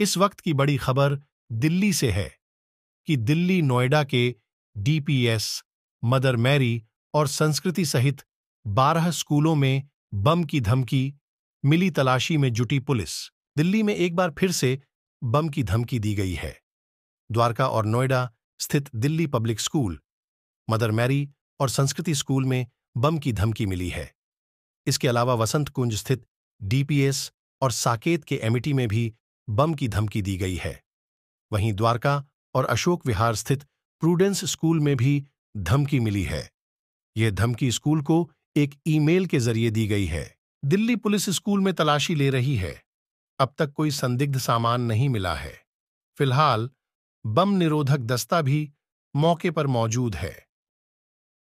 इस वक्त की बड़ी खबर दिल्ली से है कि दिल्ली नोएडा के डीपीएस मदर मैरी और संस्कृति सहित बारह स्कूलों में बम की धमकी मिली तलाशी में जुटी पुलिस दिल्ली में एक बार फिर से बम की धमकी दी गई है द्वारका और नोएडा स्थित Delhi public school Mother Mary और संस्कृति स्कूल में बम की धमकी मिली है इसके अलावा वसंत कुंज स्थित डीपीएस और साकेत के एमिटी e में भी बम की धमकी दी गई है वहीं द्वारका और अशोक विहार स्थित प्रूडेंस स्कूल में भी धमकी मिली है यह धमकी स्कूल को एक ईमेल के जरिए दी गई है दिल्ली पुलिस स्कूल में तलाशी ले रही है अब तक कोई संदिग्ध सामान नहीं मिला है फिलहाल बम निरोधक दस्ता भी मौके पर मौजूद है